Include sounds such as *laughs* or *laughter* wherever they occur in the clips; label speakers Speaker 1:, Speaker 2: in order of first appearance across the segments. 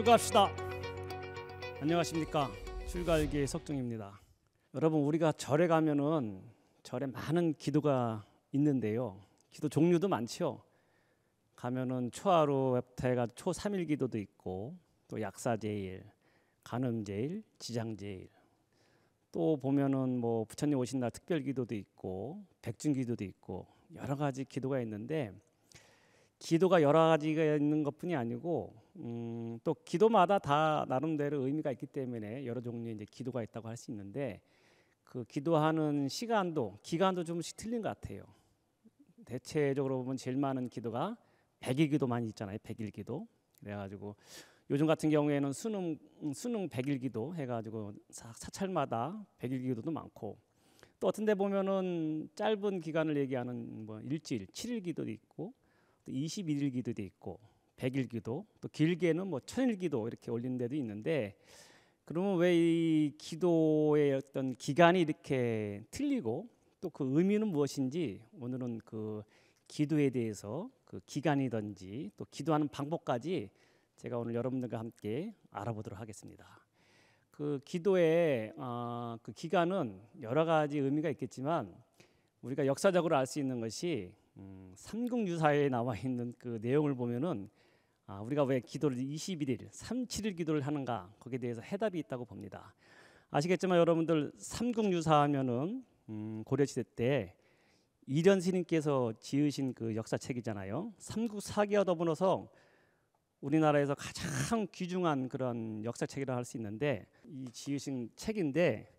Speaker 1: 출가합시다. 안녕하십니까 출가일기의 석중입니다. 여러분 우리가 절에 가면은 절에 많은 기도가 있는데요. 기도 종류도 많지 가면은 초하루 회가 초삼일 기도도 있고 또 약사제일, 간음제일, 지장제일. 또 보면은 뭐 부처님 오신 날 특별 기도도 있고 백중 기도도 있고 여러 가지 기도가 있는데 기도가 여러 가지가 있는 것뿐이 아니고 음, 또 기도마다 다 나름대로 의미가 있기 때문에 여러 종류의 이제 기도가 있다고 할 수 있는데 그 기도하는 시간도 기간도 조금씩 틀린 것 같아요. 대체적으로 보면 제일 많은 기도가 백일 기도 많이 있잖아요. 백일 기도. 그래가지고 요즘 같은 경우에는 수능 수능 백일 기도 해가지고 사, 찰마다 백일 기도도 많고 또 어떤 데 보면은 짧은 기간을 얘기하는 뭐 일주일, 칠일 기도도 있고 또 이십일 일 기도도 있고 백일기도 또 길게는 뭐 천일기도 이렇게 올리는 데도 있는데 그러면 왜 이 기도의 어떤 기간이 이렇게 틀리고 또 그 의미는 무엇인지 오늘은 그 기도에 대해서 그 기간이든지 또 기도하는 방법까지 제가 오늘 여러분들과 함께 알아보도록 하겠습니다. 그 기도의 어, 그 기간은 여러 가지 의미가 있겠지만 우리가 역사적으로 알 수 있는 것이 음, 삼국유사에 나와 있는 그 내용을 보면은 아, 우리가 왜 기도를 21일, 37일 기도를 하는가 거기에 대해서 해답이 있다고 봅니다. 아시겠지만 여러분들 삼국유사 하면은 음, 고려시대 때 이련 스님께서 지으신 그 역사책이잖아요. 삼국 사기와 더불어서 우리나라에서 가장 귀중한 그런 역사책이라 할수 있는데 이 지으신 책인데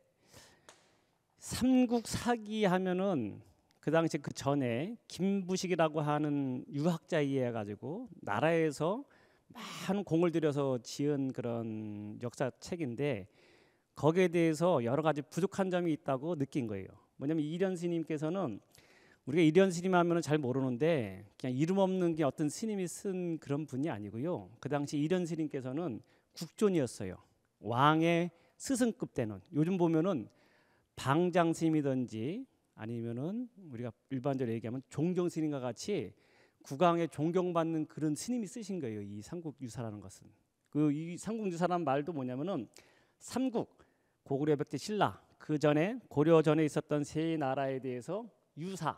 Speaker 1: 삼국 사기 하면은 그 당시 그 전에 김부식이라고 하는 유학자이해 가지고 나라에서 많은 공을 들여서 지은 그런 역사 책인데 거기에 대해서 여러 가지 부족한 점이 있다고 느낀 거예요. 뭐냐면 이련 스님께서는 우리가 이련 스님 하면은 잘 모르는데 그냥 이름 없는 게 어떤 스님이 쓴 그런 분이 아니고요. 그 당시 이련 스님께서는 국존이었어요. 왕의 스승급 되는 요즘 보면은 방장 스님이든지 아니면은 우리가 일반적으로 얘기하면 종경 스님과 같이 국왕의 존경받는 그런 스님이 쓰신 거예요. 이 삼국유사라는 것은 그 이 삼국유사라는 말도 뭐냐면은 삼국 고구려 백제 신라 그 전에 고려 전에 있었던 세 나라에 대해서 유사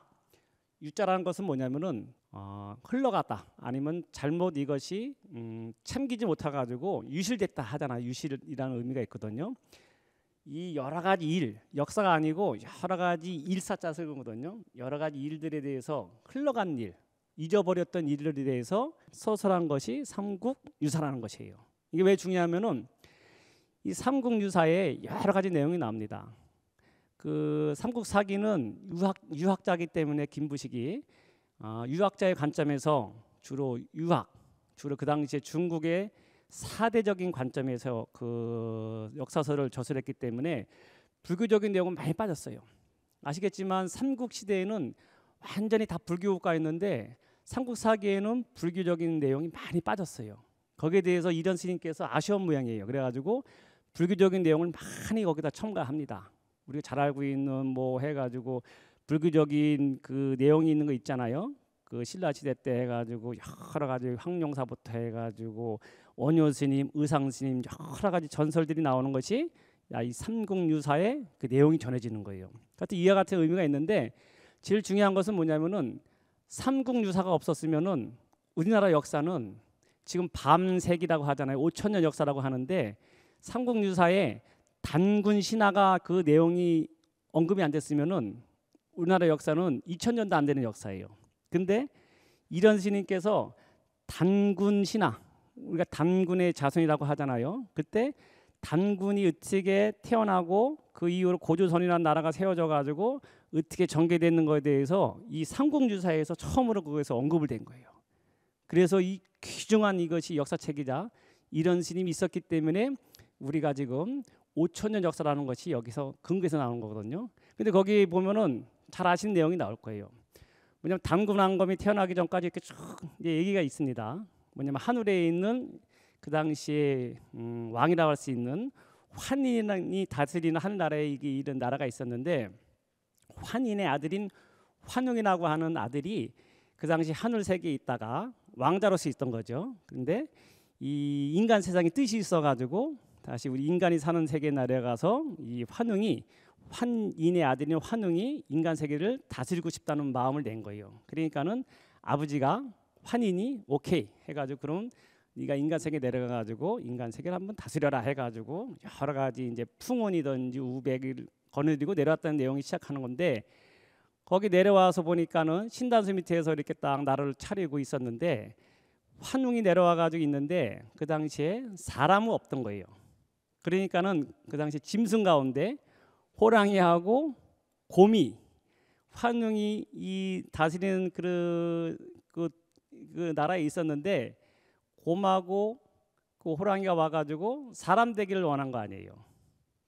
Speaker 1: 유자라는 것은 뭐냐면은 어, 흘러갔다 아니면 잘못 이것이 음, 참기지 못해 가지고 유실됐다 하잖아 유실이라는 의미가 있거든요. 이 여러 가지 일, 역사가 아니고 여러 가지 일사자세거든요. 여러 가지 일들에 대해서 흘러간 일, 잊어버렸던 일들에 대해서 서술한 것이 삼국유사라는 것이에요. 이게 왜 중요하면은 이 삼국유사에 여러 가지 내용이 나옵니다. 그 삼국사기는 유학 유학자기 때문에 김부식이 어, 아, 유학자의 관점에서 주로 유학, 주로 그 당시에 중국의 사대적인 관점에서 그 역사서를 저술했기 때문에 불교적인 내용은 많이 빠졌어요. 아시겠지만 삼국 시대에는 완전히 다 불교 국가였는데 삼국사기에는 불교적인 내용이 많이 빠졌어요. 거기에 대해서 이전 스님께서 아쉬운 모양이에요. 그래가지고 불교적인 내용을 많이 거기다 첨가합니다. 우리가 잘 알고 있는 뭐 해가지고 불교적인 그 내용이 있는 거 있잖아요. 그 신라 시대 때 해가지고 여러 가지 황룡사부터 해가지고 원효 스님, 의상 스님 여러 가지 전설들이 나오는 것이 이 삼국유사의 그 내용이 전해지는 거예요. 같은 그러니까 이와 같은 의미가 있는데 제일 중요한 것은 뭐냐면은 삼국유사가 없었으면은 우리나라 역사는 지금 밤세기라고 하잖아요. 5천 년 역사라고 하는데 삼국유사에 단군 신화가 그 내용이 언급이 안 됐으면은 우리나라 역사는 2천년도 안 되는 역사예요. 근데 이런 스님께서 단군 신화 우리가 단군의 자손이라고 하잖아요. 그때 단군이 으측에 태어나고 그 이후로 고조선이라는 나라가 세워져 가지고 어떻게 전개되는 거에 대해서 이 삼국유사에서 처음으로 거기서 언급을 된 거예요. 그래서 이 귀중한 이것이 역사책이자 이런 스님이 있었기 때문에 우리가 지금 5천년 역사라는 것이 여기서 근거에서 나온 거거든요. 근데 거기 보면은 잘 아시는 내용이 나올 거예요. 왜냐하면 단군 왕검이 태어나기 전까지 이렇게 쭉 얘기가 있습니다. 뭐냐면 하늘에 있는 그 당시에 음, 왕이라고 할 수 있는 환인이 다스리는 한 나라에 이런 나라가 있었는데 환인의 아들인 환웅이라고 하는 아들이 그 당시 하늘 세계에 있다가 왕자로서 있던 거죠. 그런데 이 인간 세상에 뜻이 있어가지고 다시 우리 인간이 사는 세계 나라에 가서 이 환웅이 환인의 아들인 환웅이 인간 세계를 다스리고 싶다는 마음을 낸 거예요. 그러니까는 아버지가 환인이 오케이 해가지고 그럼 네가 인간 세계 내려가 가지고 인간 세계를 한번 다스려라 해가지고 여러 가지 이제 풍원이든지 우백을 거느리고 내려왔다는 내용이 시작하는 건데 거기 내려와서 보니까는 신단수 밑에서 이렇게 딱 나를 차리고 있었는데 환웅이 내려와 가지고 있는데 그 당시에 사람은 없던 거예요. 그러니까는 그 당시 짐승 가운데 호랑이하고 곰이 환웅이 이 다스리는 그그 나라에 있었는데 곰하고 그 호랑이가 와가지고 사람 되기를 원한 거 아니에요.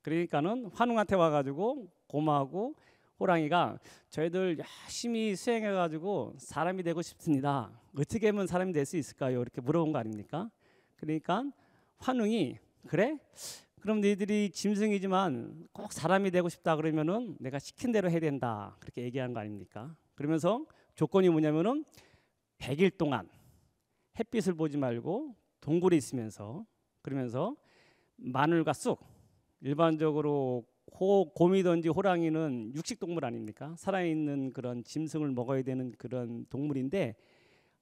Speaker 1: 그러니까는 환웅한테 와가지고 곰하고 호랑이가 저희들 열심히 수행해가지고 사람이 되고 싶습니다. 어떻게 하면 사람이 될 수 있을까요? 이렇게 물어본 거 아닙니까? 그러니까 환웅이 그래? 그럼 너희들이 짐승이지만 꼭 사람이 되고 싶다 그러면은 내가 시킨 대로 해야 된다 그렇게 얘기한 거 아닙니까? 그러면서 조건이 뭐냐면은 100일 동안 햇빛을 보지 말고 동굴에 있으면서 그러면서 마늘과 쑥 일반적으로 호, 곰이든지 호랑이는 육식 동물 아닙니까? 살아있는 그런 짐승을 먹어야 되는 그런 동물인데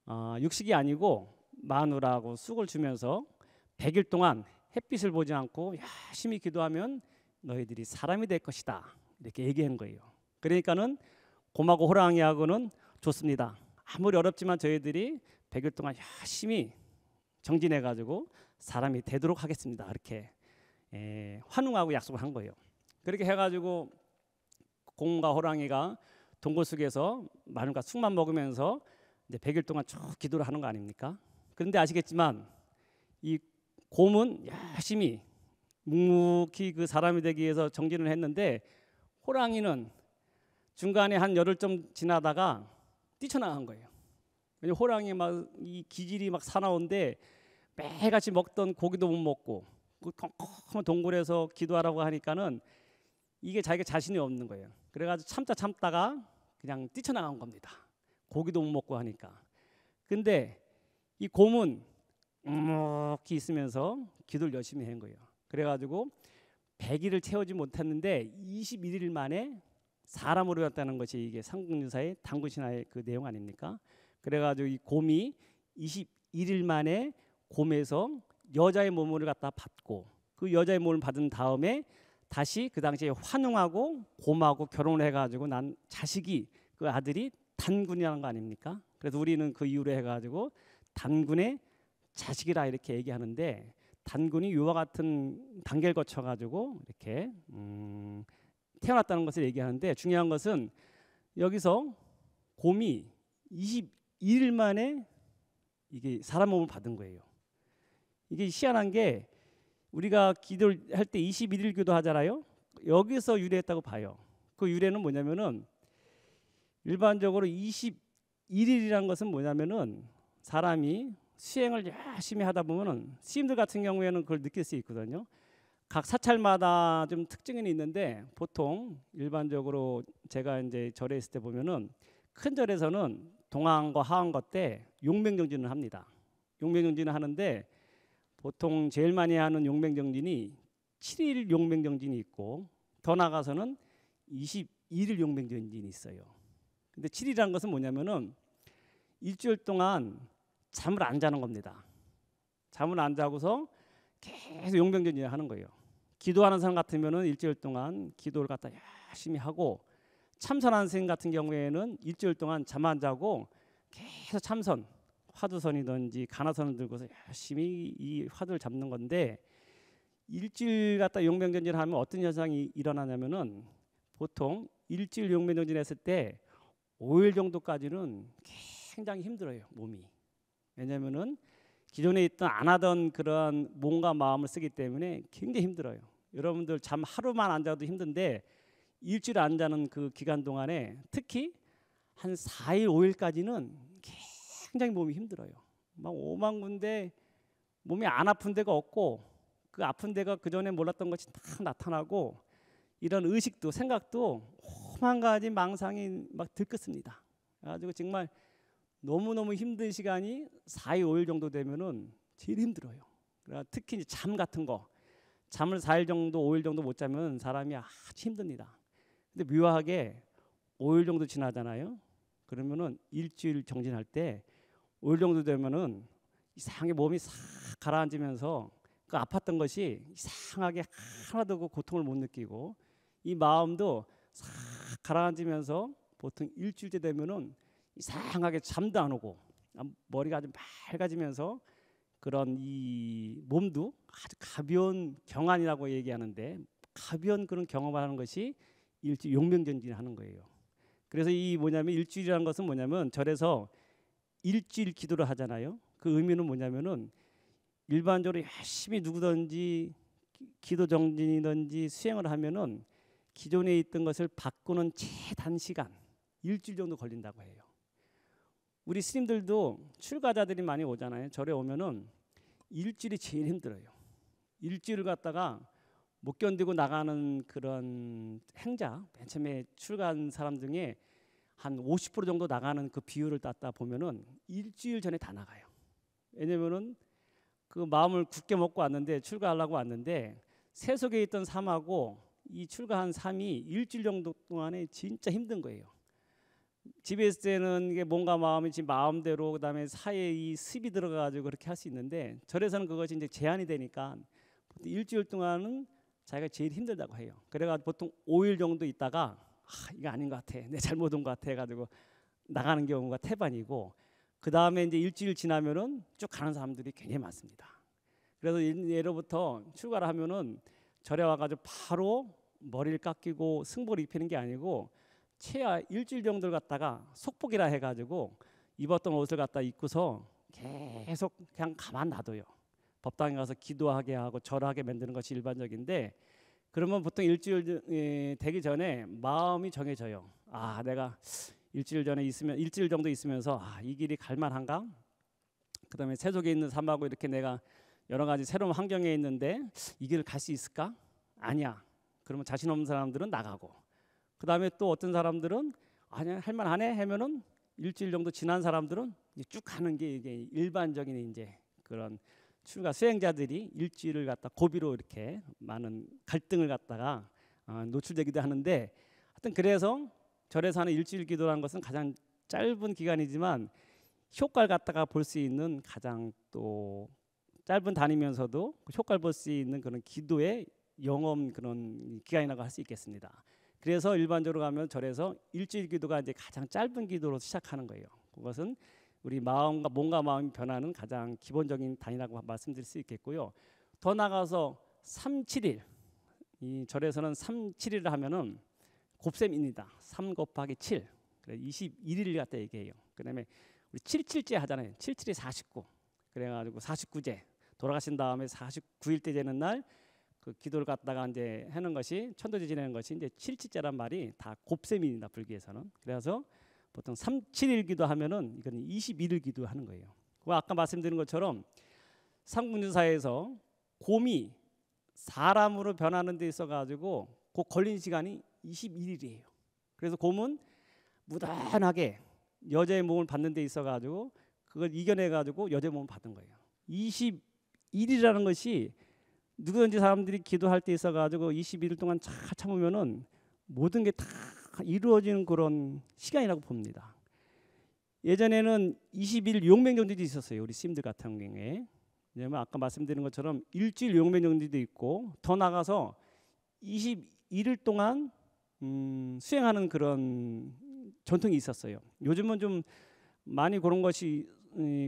Speaker 1: 어, 육식이 아니고 마늘하고 쑥을 주면서 100일 동안 햇빛을 보지 않고 열심히 기도하면 너희들이 사람이 될 것이다 이렇게 얘기한 거예요. 그러니까는 곰하고 호랑이하고는 좋습니다. 아무리 어렵지만 저희들이 100일 동안 열심히 정진해 가지고 사람이 되도록 하겠습니다. 이렇게 에, 예, 환웅하고 약속을 한 거예요. 그렇게 해 가지고 공과 호랑이가 동굴 속에서 마늘과 쑥만 먹으면서 이제 100일 동안 쭉 기도를 하는 거 아닙니까? 그런데 아시겠지만 이 곰은 열심히 묵묵히 그 사람이 되기 위해서 정진을 했는데 호랑이는 중간에 한 열흘쯤 지나다가 뛰쳐나간 거예요. 왜냐 호랑이 막 이 기질이 막 사나운데 매일같이 먹던 고기도 못 먹고 그 컴컴한 동굴에서 기도하라고 하니까는 이게 자기가 자신이 없는 거예요. 그래가지고 참다 참다가 그냥 뛰쳐나간 겁니다. 고기도 못 먹고 하니까. 근데 이 곰은 음묵히 있으면서 기도를 열심히 한 거예요. 그래가지고 100일을 채우지 못했는데 21일 만에 사람으로 왔다는 것이 이게 삼국유사의 당군신화의 그 내용 아닙니까? 그래가지고 이 곰이 21일 만에 곰에서 여자의 몸을 갖다 받고 그 여자의 몸을 받은 다음에 다시 그 당시에 환웅하고 곰하고 결혼을 해가지고 난 자식이 그 아들이 단군이라는 거 아닙니까? 그래서 우리는 그 이유로 해가지고 단군의 자식이라 이렇게 얘기하는데 단군이 이와 같은 단계를 거쳐가지고 이렇게 음 태어났다는 것을 얘기하는데 중요한 것은 여기서 곰이 2 1일 만에 이게 사람 몸을 받은 거예요. 이게 희한한 게 우리가 기도할때 21일 기도하잖아요. 여기서 유래했다고 봐요. 그 유래는 뭐냐면은 일반적으로 2 1일이라 것은 뭐냐면은 사람이 수행을 열심히 하다 보면은 스님들 같은 경우에는 그걸 느낄 수 있거든요. 각 사찰마다 좀 특징은 있는데 보통 일반적으로 제가 이제 절에 있을 때 보면은 큰 절에서는 동안과하안과때 용맹정진을 합니다. 용맹정진을 하는데 보통 제일 많이 하는 용맹정진이 7일 용맹정진이 있고 더 나가서는 22일 용맹정진이 있어요. 근데 7일이라는 것은 뭐냐면은 일주일 동안 잠을 안 자는 겁니다. 잠을 안 자고서 계속 용병전진을 하는 거예요. 기도하는 사람 같으면은 일주일 동안 기도를 갖다 열심히 하고 참선하는 선생 같은 경우에는 일주일 동안 잠 안 자고 계속 참선 화두선이든지 가나선을 들고서 열심히 이 화두를 잡는 건데 일주일 갖다 용병전진을 하면 어떤 현상이 일어나냐면은 보통 일주일 용병전진 했을 때 5일 정도까지는 굉장히 힘들어요 몸이 왜냐면은 기존에 있던 안 하던 그런 몸과 마음을 쓰기 때문에 굉장히 힘들어요 여러분들 잠 하루만 안 자도 힘든데 일주일 안 자는 그 기간 동안에 특히 한 4일 5일까지는 굉장히 몸이 힘들어요. 막 오만 군데 몸이 안 아픈 데가 없고 그 아픈 데가 그 전에 몰랐던 것이 다 나타나고 이런 의식도 생각도 오만 가지 망상이 막 들끓습니다. 그래 가지고 정말 너무 너무 힘든 시간이 4일 5일 정도 되면은 제일 힘들어요. 특히 이제 잠 같은 거 잠을 4일 정도, 5일 정도 못 자면 사람이 아주 힘듭니다. 근데 묘하게 5일 정도 지나잖아요. 그러면은 일주일 정진할 때 5일 정도 되면은 이상하게 몸이 싹 가라앉으면서 그 아팠던 것이 이상하게 하나도 그 고통을 못 느끼고 이 마음도 싹 가라앉으면서 보통 일주일째 되면은 이상하게 잠도 안 오고 아, 머리가 아주 맑아지면서 그런 이 몸도 아주 가벼운 경안이라고 얘기하는데 가벼운 그런 경험을 하는 것이 일주 용맹전진을 하는 거예요. 그래서 이 뭐냐면 일주일이라는 것은 뭐냐면 절에서 일주일 기도를 하잖아요. 그 의미는 뭐냐면은 일반적으로 열심히 누구든지 기도 정진이든지 수행을 하면은 기존에 있던 것을 바꾸는 최단 시간 일주일 정도 걸린다고 해요. 우리 스님들도 출가자들이 많이 오잖아요. 절에 오면은 일주일이 제일 힘들어요. 일주일을 갖다가 못 견디고 나가는 그런 행자, 맨 처음에 출가한 사람 중에 한 50% 정도 나가는 그 비율을 땄다 보면은 일주일 전에 다 나가요. 왜냐면은 그 마음을 굳게 먹고 왔는데 출가하려고 왔는데 세속에 있던 삶하고 이 출가한 삶이 일주일 정도 동안에 진짜 힘든 거예요. 집에 있을 때는 이게 뭔가 마음이 지금 마음대로 그다음에 사이에 이 습이 들어가가지고 그렇게 할 수 있는데 절에서는 그것이 이제 제한이 되니까 일주일 동안은 자기가 제일 힘들다고 해요. 그래가지고 보통 5일 정도 있다가 아, 이거 아닌 것 같아, 내 잘못 온것 같아 해가지고 나가는 경우가 태반이고 그 다음에 이제 일주일 지나면은 쭉 가는 사람들이 굉장히 많습니다. 그래서 예로부터 출가를 하면은 절에 와가지고 바로 머리를 깎이고 승복을 입히는 게 아니고 최하 일주일 정도를 갔다가 속복이라 해가지고 입었던 옷을 갖다 입고서 계속 그냥 가만 놔둬요. 법당에 가서 기도하게 하고 절하게 만드는 것이 일반적인데 그러면 보통 일주일 예, 되기 전에 마음이 정해져요. 아 내가 일주일 전에 있으면 일주일 정도 있으면서 아, 이 길이 갈만한가? 그다음에 세속에 있는 삶하고 이렇게 내가 여러 가지 새로운 환경에 있는데 이 길을 갈 수 있을까? 아니야. 그러면 자신 없는 사람들은 나가고 그 다음에 또 어떤 사람들은 아니야 할만하네 하면은 일주일 정도 지난 사람들은 쭉 가는 게 이게 일반적인 이제 그런 출가 수행자들이 일주일을 갖다 고비로 이렇게 많은 갈등을 갖다가 어, 노출되기도 하는데 하여튼 그래서 절에서 하는 일주일 기도라는 것은 가장 짧은 기간이지만 효과를 갖다가 볼 수 있는 가장 또 짧은 다니면서도 효과를 볼 수 있는 그런 기도의 영험 그런 기간이라고 할 수 있겠습니다. 그래서 일반적으로 가면 절에서 일주일 기도가 이제 가장 짧은 기도로 시작하는 거예요. 그것은 우리 마음과 몸과 마음이 변하는 가장 기본적인 단위라고 말씀드릴 수 있겠고요. 더 나가서 3, 7일 이 절에서는 3, 7일을 하면은 곱셈입니다. 3 곱하기 7. 그래 21일 갖다 얘기해요. 그다음에 우리 77제 하잖아요. 77이 49. 그래 가지고 49제 돌아가신 다음에 49일 때 되는 날그 기도를 갖다가 이제 하는 것이 천도제 지내는 것이 이제 칠칠째란 말이 다 곱셈입니다 불교에서는 그래서 보통 삼칠일 기도하면은 이건 이십일일 기도하는 거예요. 그 아까 말씀드린 것처럼 삼군주사에서 곰이 사람으로 변하는 데 있어 가지고 그 걸린 시간이 21일이에요. 그래서 곰은 무단하게 여자의 몸을 받는 데 있어 가지고 그걸 이겨내 가지고 여자의 몸을 받은 거예요. 21이라는 것이 누구든지 사람들이 기도할 때 있어 가지고 21일 동안 잘 참으면은 모든 게 다 이루어지는 그런 시간이라고 봅니다. 예전에는 20일 용맹정지도 있었어요. 우리 심님들 같은 경우에. 왜냐면 아까 말씀드린 것처럼 일주일 용맹정지도 있고 더 나가서 21일 동안 음, 수행하는 그런 전통이 있었어요. 요즘은 좀 많이 그런 것이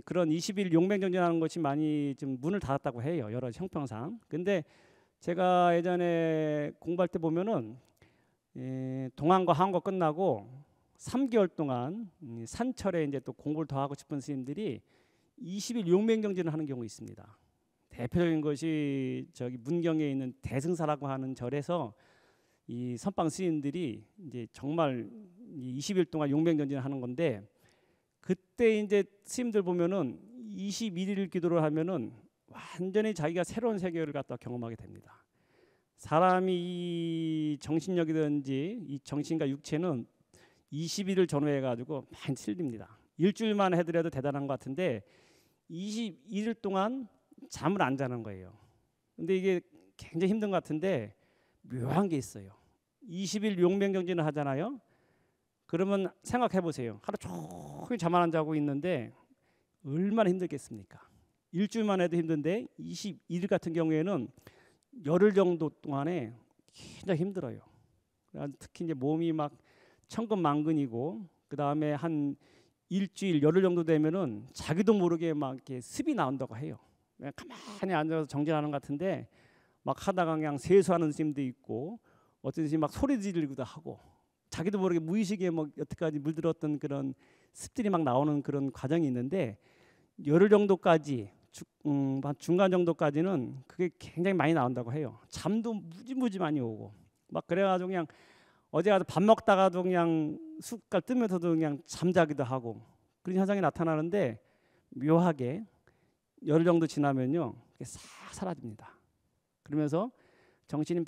Speaker 1: 그런 20일 용맹정전하는 것이 많이 좀 문을 닫았다고 해요. 여러 형평상. 근데 제가 예전에 공부할 때 보면은 동안과 한과 끝나고 3개월 동안 산철에 이제 또 공부를 더 하고 싶은 스님들이 20일 용맹정진을 하는 경우 가 있습니다. 대표적인 것이 저기 문경에 있는 대승사라고 하는 절에서 이 선방 스님들이 이제 정말 20일 동안 용맹정진을 하는 건데 그때 이제 스님들 보면은 21일 기도를 하면은 완전히 자기가 새로운 세계를 갖다 경험하게 됩니다. 사람이 이 정신력이든지 이 정신과 육체는 21일 전후해 가지고 많이 틀립니다. 일주일만 해드려도 대단한 것 같은데 21일 동안 잠을 안 자는 거예요. 근데 이게 굉장히 힘든 것 같은데 묘한 게 있어요. 20일 용맹경진을 하잖아요. 그러면 생각해 보세요. 하루 종일 잠안 자고 있는데 얼마나 힘들겠습니까? 일주일만 해도 힘든데 21일 같은 경우에는 열흘 정도 동안에 굉장히 힘들어요. 특히 이제 몸이 막 천근만근이고 그 다음에 한 일주일 열흘 정도 되면은 자기도 모르게 막 이렇게 습이 나온다고 해요. 가만히 앉아서 정진하는 것 같은데 막 하다가 그냥 세수하는 스도 있고 어떤 스막 소리 지르기도 하고 자기도 모르게 무의식에 뭐 여태까지 물들었던 그런 습들이 막 나오는 그런 과정이 있는데 열흘 정도까지 주, 음, 중간 정도까지는 그게 굉장히 많이 나온다고 해요. 잠도 무지무지 많이 오고 막 그래가지고 그냥 어제 가서 밥 먹다가도 그냥 숟갈 뜨면서도 그냥 잠자기도 하고 그런 현상이 나타나는데 묘하게 열흘 정도 지나면요 그게 싹 사라집니다. 그러면서 정신이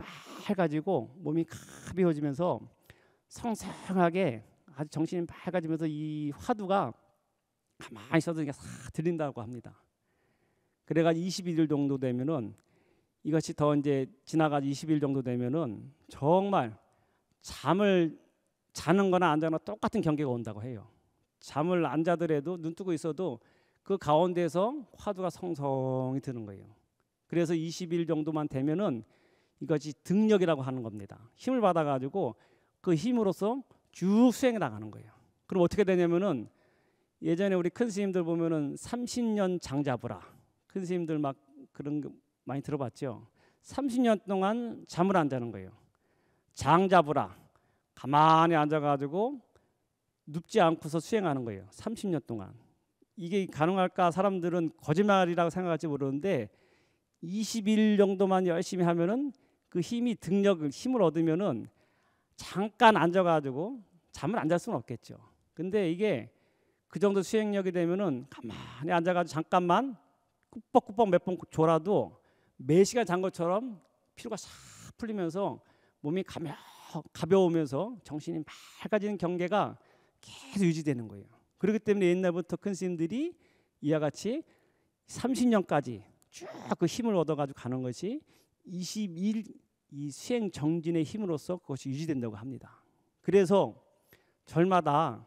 Speaker 1: 맑아지고 몸이 가벼워지면서 성성하게 아주 정신이 밝아지면서 이 화두가 가만히 있어도 이게 싹 들린다고 합니다. 그래가 21일 정도 되면은 이것이 더 이제 지나가 20일 정도 되면은 정말 잠을 자는 거나 안 자거나 똑같은 경계가 온다고 해요. 잠을 안 자더라도 눈 뜨고 있어도 그 가운데서 화두가 성성이 드는 거예요. 그래서 20일 정도만 되면은 이것이 등력이라고 하는 겁니다. 힘을 받아가지고 그 힘으로써 쭉 수행해 나가는 거예요. 그럼 어떻게 되냐면은 예전에 우리 큰 스님들 보면은 30년 장잡으라 큰 스님들 막 그런 거 많이 들어봤죠. 30년 동안 잠을 안 자는 거예요. 장 잡으라 가만히 앉아가지고 눕지 않고서 수행하는 거예요. 30년 동안 이게 가능할까? 사람들은 거짓말이라고 생각할지 모르는데 20일 정도만 열심히 하면은 그 힘이 등력을 힘을 얻으면은 잠깐 앉아가지고 잠을 안 잘 수는 없겠죠. 근데 이게 그 정도 수행력이 되면은 가만히 앉아가지고 잠깐만 꾸벅꾸벅 몇 번 졸아도 매 시간 잔 것처럼 피로가 싹 풀리면서 몸이 가며 가벼우면서 정신이 맑아지는 경계가 계속 유지되는 거예요. 그렇기 때문에 옛날부터 큰 스님들이 이와 같이 30년까지 쭉 그 힘을 얻어가지고 가는 것이 21이 수행 정진의 힘으로써 그것이 유지된다고 합니다. 그래서 절마다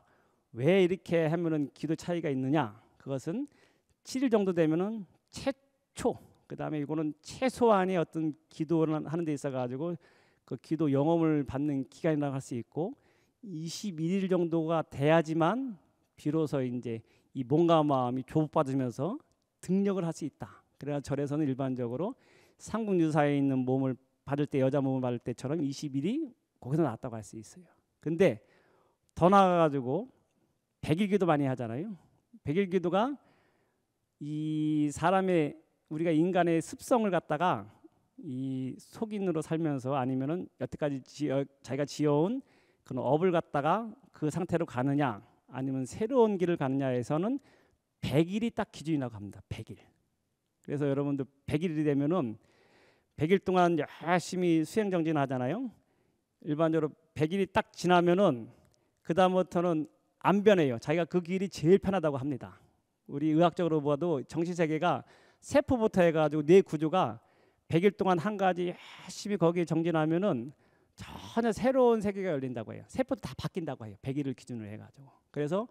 Speaker 1: 왜 이렇게 하면은 기도 차이가 있느냐? 그것은 7일 정도 되면은 최초 그다음에 이거는 최소한의 어떤 기도를 하는 데 있어 가지고 그 기도 영험을 받는 기간이라고 할 수 있고 21일 정도가 돼야지만 비로소 이제 이 몸과 마음이 조복받으면서 등력을 할 수 있다. 그래서 절에서는 일반적으로 상궁유사에 있는 몸을 받을 때 여자 몸을 받을 때처럼 20일이 거기서 나왔다고 할 수 있어요. 근데 더 나아가지고 100일 기도 많이 하잖아요. 100일 기도가 이 사람의 우리가 인간의 습성을 갖다가 이 속인으로 살면서 아니면은 여태까지 지어, 자기가 지어온 그런 업을 갖다가 그 상태로 가느냐 아니면 새로운 길을 가느냐에서는 100일이 딱 기준이라고 합니다. 100일. 그래서 여러분들 100일이 되면은 100일 동안 열심히 수행 정진하잖아요. 일반적으로 100일이 딱 지나면은 그 다음부터는 안 변해요. 자기가 그 길이 제일 편하다고 합니다. 우리 의학적으로 봐도 정신 세계가 세포부터 해가지고 뇌 구조가 100일 동안 한 가지 열심히 거기에 정진하면은 전혀 새로운 세계가 열린다고 해요. 세포도 다 바뀐다고 해요. 100일을 기준으로 해가지고. 그래서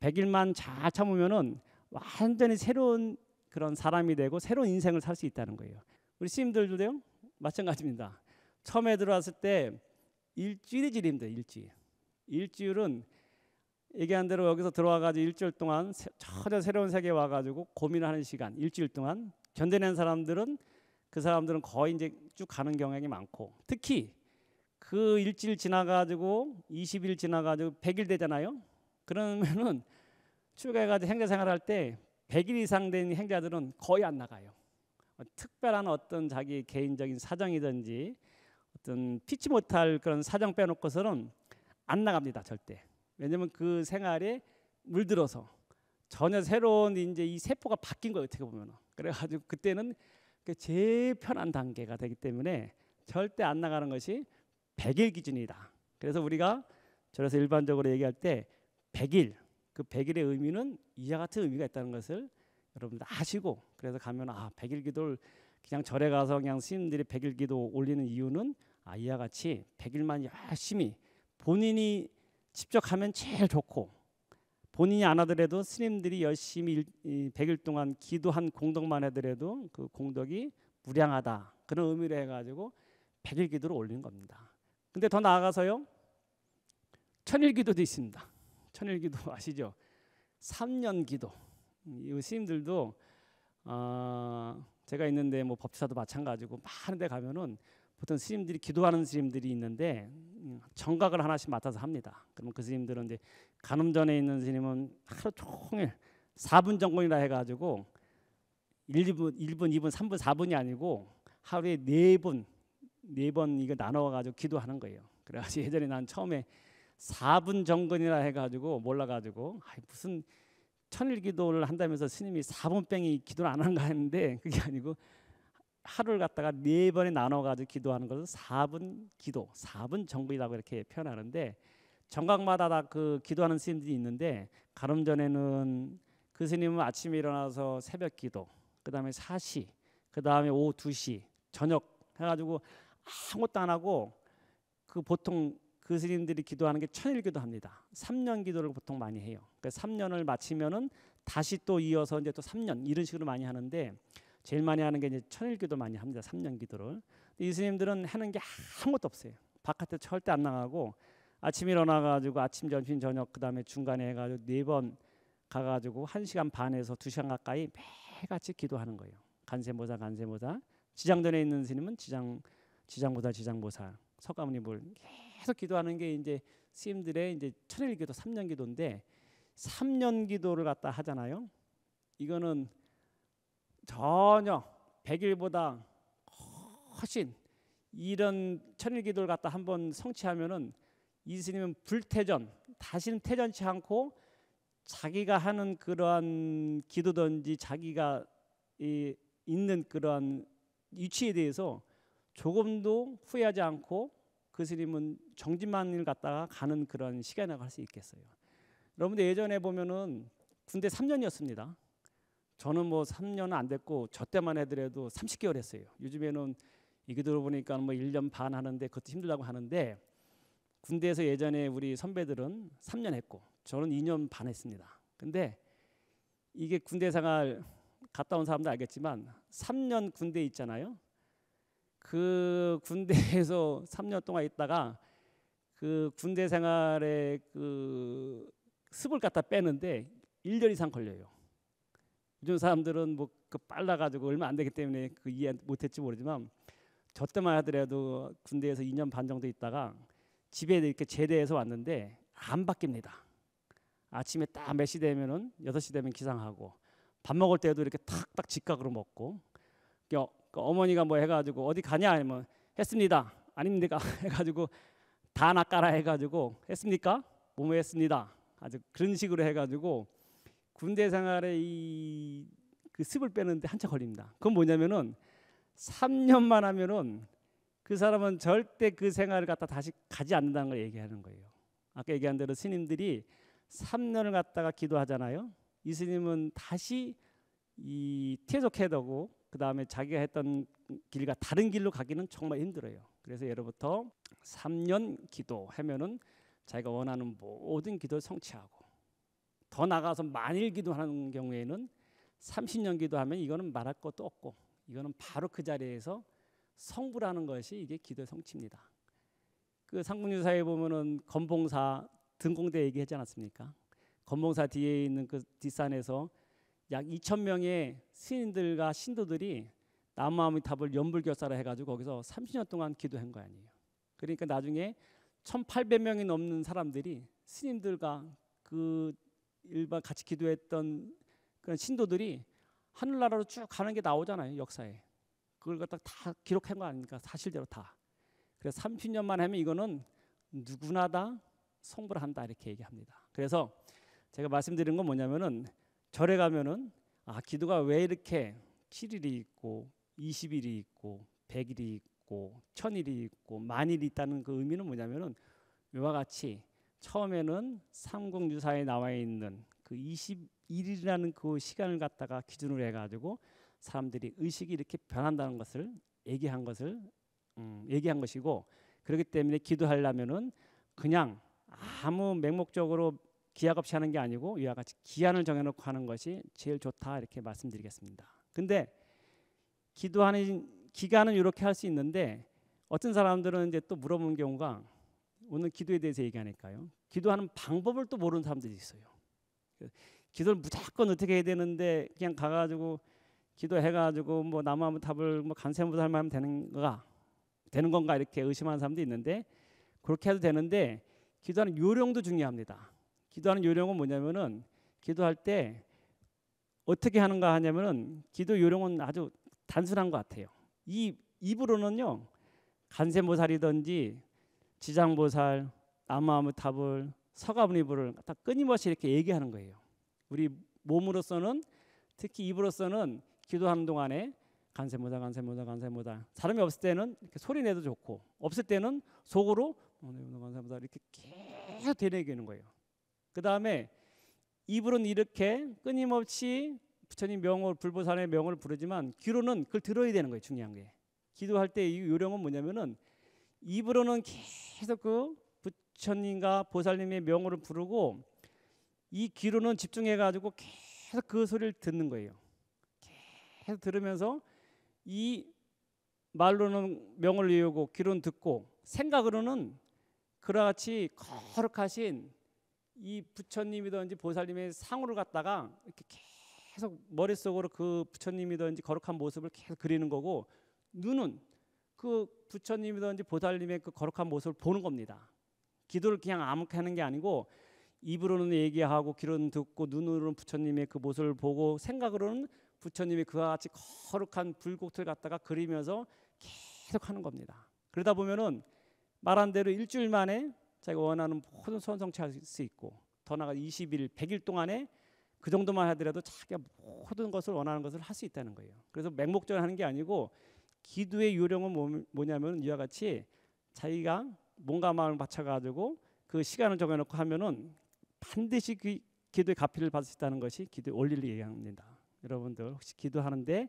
Speaker 1: 100일만 잘 참으면은 완전히 새로운 그런 사람이 되고 새로운 인생을 살 수 있다는 거예요. 우리 시민들도요 마찬가지입니다. 처음에 들어왔을 때 일주일이 지일힘들요 일주일. 일주일은 얘기한 대로 여기서 들어와가지고 일주일 동안 전혀 새로운 세계에 와가지고 고민하는 시간 일주일 동안 견뎌낸 사람들은 그 사람들은 거의 이제 쭉 가는 경향이 많고 특히 그 일주일 지나가지고 20일 지나가지고 100일 되잖아요. 그러면은 *laughs* 출가해가지고 행자 생활할 때 100일 이상 된 행자들은 거의 안 나가요. 뭐 특별한 어떤 자기 개인적인 사정이든지 어떤 피치 못할 그런 사정 빼놓고서는 안 나갑니다 절대. 왜냐면그 생활에 물들어서 전혀 새로운 이제 이 세포가 바뀐 거예요 어떻게 보면. 그래가지고 그때는 그 제일 편한 단계가 되기 때문에 절대 안 나가는 것이 100일 기준이다. 그래서 우리가 저래서 일반적으로 얘기할 때 100일 그 100일의 의미는 이와 같은 의미가 있다는 것을 여러분들 아시고 그래서 가면 아 백일기도를 그냥 절에 가서 그냥 스님들이 백일기도 올리는 이유는 아 이와 같이 백일만 열심히 본인이 직접 하면 제일 좋고 본인이 안 하더라도 스님들이 열심히 백일 동안 기도한 공덕만 하더라도 그 공덕이 무량하다 그런 의미로 해가지고 백일 기도를 올리는 겁니다. 근데 더 나아가서요 천일 기도도 있습니다. 천일 기도 *laughs* 아시죠? 3년 기도. 음, 이 스님들도 아 제가 있는데 뭐 법사도 마찬가지고 많은데 가면은 보통 스님들이 기도하는 스님들이 있는데 음, 정각을 하나씩 맡아서 합니다. 그러면 그 스님들은 이제 간음전에 있는 스님은 하루 종일 4분 정권이라 해가지고 1, 2분, 1분, 2분, 3분, 4분이 아니고 하루에 4분, 4번 이거 나눠가지고 기도하는 거예요. 그래가지고 예전에 난 처음에 4분 정근이라 해가지고 몰라가지고 무슨 천일기도를 한다면서 스님이 사본뱅이 기도를 안 한가 했는데 그게 아니고 하루를 갖다가 네 번에 나눠 가지고 기도하는 것을 사분 기도, 사분 정부이라고 이렇게 표현하는데 정각마다 다그 기도하는 스님들이 있는데 가름 전에는 그 스님은 아침에 일어나서 새벽 기도, 그다음에 사시, 그다음에 오후 2시, 저녁 해 가지고 아무것도 안 하고 그 보통 그 스님들이 기도하는 게 천일기도 합니다. 3년 기도를 보통 많이 해요. 그 그러니까 3년을 마치면은 다시 또 이어서 이제 또 3년 이런 식으로 많이 하는데 제일 많이 하는 게 이제 천일기도 많이 합니다. 3년 기도를. 이 스님들은 하는 게 아무것도 없어요. 바깥에 절대 안 나가고 아침 에 일어나 가지고 아침 점심 저녁 그다음에 중간에 해 가지고 네번가 가지고 1시간 반에서 2시간 가까이 매같이 일 기도하는 거예요. 간세모사 간세모사 지장전에 있는 스님은 지장 지장보다 지장보사 석가모니불 계속 기도하는 게 이제 스님들의 이제 천일 기도 3년 기도인데 3년 기도를 갖다 하잖아요. 이거는 전혀 100일보다 훨씬 이런 천일 기도를 갖다 한번 성취하면은 이 스님은 불태전 다시는 태전치 않고 자기가 하는 그러한 기도든지 자기가 있는 그러한 위치에 대해서 조금도 후회하지 않고 그 스님은 정진만을 갔다가 가는 그런 시간이라고 할 수 있겠어요. 여러분들 예전에 보면은 군대 3년이었습니다. 저는 뭐 3년은 안 됐고 저 때만 해도 30개월 했어요. 요즘에는 이게 들어보니까 뭐 1년 반 하는데 그것도 힘들다고 하는데 군대에서 예전에 우리 선배들은 3년 했고 저는 2년 반 했습니다. 근데 이게 군대 생활 갔다 온 사람도 알겠지만 3년 군대 있잖아요. 그 군대에서 3년 *laughs* 동안 있다가 그 군대 생활에 그 습을 갖다 빼는데 1년 이상 걸려요. 요즘 사람들은 뭐 그 빨라가지고 얼마 안 되기 때문에 그 이해 못했지 모르지만 저 때만 하더라도 군대에서 2년 반 정도 있다가 집에 이렇게 제대해서 왔는데 안 바뀝니다. 아침에 딱 몇 시 되면은 6시 되면 기상하고 밥 먹을 때도 이렇게 탁탁 직각으로 먹고 그 어머니가 뭐 해가지고 어디 가냐 뭐 했습니다. 아닙니까? *laughs* 해가지고 다 낚아라 해가지고 했습니까? 뭐 뭐 했습니다. 아주 그런 식으로 해가지고 군대 생활에 이그 습을 빼는데 한참 걸립니다. 그건 뭐냐면은 3년만 하면은 그 사람은 절대 그 생활을 갖다 다시 가지 않는다는 걸 얘기하는 거예요. 아까 얘기한 대로 스님들이 3년을 갖다가 기도하잖아요. 이 스님은 다시 이 태속해도고 그 다음에 자기가 했던 길과 다른 길로 가기는 정말 힘들어요. 그래서 예로부터 3년 기도하면은 자기가 원하는 모든 기도를 성취하고 더 나가서 만일 기도하는 경우에는 30년 기도하면 이거는 말할 것도 없고 이거는 바로 그 자리에서 성불하는 것이 이게 기도의 성취입니다. 그 상공유사에 보면은 건봉사 등공대 얘기하지 않았습니까? 건봉사 뒤에 있는 그 뒷산에서 약 2천 명의 스님들과 신도들이 남마음이탑을 연불교사라 해가지고 거기서 30년 동안 기도한 거 아니에요. 그러니까 나중에 1,800명이 넘는 사람들이 스님들과 그 일반 같이 기도했던 그런 신도들이 하늘나라로 쭉 가는 게 나오잖아요 역사에 그걸 갖다 다 기록한 거 아닙니까 사실대로 다 그래서 30년만 하면 이거는 누구나 다 성불한다 이렇게 얘기합니다 그래서 제가 말씀드린 건 뭐냐면은 절에 가면은 아 기도가 왜 이렇게 7일이 있고 20일이 있고 100일이 있고 1000일이 있고 만일이 있다는 그 의미는 뭐냐면은 이와 같이 처음에는 삼국유사에 나와 있는 그 21일이라는 그 시간을 갖다가 기준으로 해가지고 사람들이 의식이 이렇게 변한다는 것을 얘기한 것을 음, 얘기한 것이고 그렇기 때문에 기도하려면은 그냥 아무 맹목적으로 기약 없이 하는 게 아니고 이와 같이 기한을 정해놓고 하는 것이 제일 좋다 이렇게 말씀드리겠습니다. 근데 기도하는 기간은 이렇게 할 수 있는데 어떤 사람들은 이제 또 물어보는 경우가 오늘 기도에 대해서 얘기하니까요. 기도하는 방법을 또 모르는 사람들이 있어요. 기도를 무조건 어떻게 해야 되는데 그냥 가가지고 기도해가지고 뭐 남아무 답을 뭐 간세무도 하면 되는 거가 되는 건가 이렇게 의심하는 사람도 있는데 그렇게 해도 되는데 기도하는 요령도 중요합니다. 기도하는 요령은 뭐냐면은 기도할 때 어떻게 하는가 하냐면은 기도 요령은 아주 단순한 것 같아요. 이 입으로는요 간세모살이든지 지장보살, 아마무탑을 서가무니불을 다 끊임없이 이렇게 얘기하는 거예요. 우리 몸으로서는 특히 입으로서는 기도하는 동안에 간세모다 간세모다 간세모다 사람이 없을 때는 이렇게 소리 내도 좋고 없을 때는 속으로 간세모다 이렇게 계속 되뇌기는 거예요. 그 다음에 입으로는 이렇게 끊임없이 부처님 명호 불보산의 명호를 부르지만 귀로는 그걸 들어야 되는 거예요. 중요한 게 기도할 때 이 요령은 뭐냐면은 입으로는 계속 그 부처님과 보살님의 명호를 부르고 이 귀로는 집중해 가지고 계속 그 소리를 듣는 거예요. 계속 들으면서 이 말로는 명을 외우고 귀로는 듣고 생각으로는 그와 같이 거룩하신 이 부처님이든지 보살님의 상으로 갔다가 이렇게 계속 머릿속으로 그 부처님이든지 거룩한 모습을 계속 그리는 거고 눈은 그 부처님이든지 보살님의 그 거룩한 모습을 보는 겁니다. 기도를 그냥 아무렇게 하는 게 아니고 입으로는 얘기하고 귀로는 듣고 눈으로는 부처님의 그 모습을 보고 생각으로는 부처님이 그와 같이 거룩한 불곡을 갖다가 그리면서 계속 하는 겁니다. 그러다 보면은 말한 대로 일주일 만에 자기가 원하는 모든 선 성취할 수 있고 더 나아가 20일, 100일 동안에 그 정도만 하더라도 자기가 모든 것을 원하는 것을 할 수 있다는 거예요. 그래서 맹목적으로 하는 게 아니고 기도의 요령은 뭐, 뭐냐면 이와 같이 자기가 뭔가 마음을 바쳐가지고 그 시간을 정해놓고 하면은 반드시 그 기도의 가피를 받을 수 있다는 것이 기도의 원리를 얘기합니다. 여러분들 혹시 기도하는데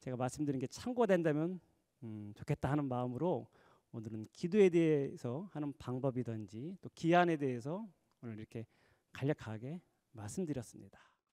Speaker 1: 제가 말씀드린 게 참고된다면 음, 좋겠다 하는 마음으로 오늘은 기도에 대해서 하는 방법이든지 또 기한에 대해서 오늘 이렇게 간략하게 말씀드렸습니다.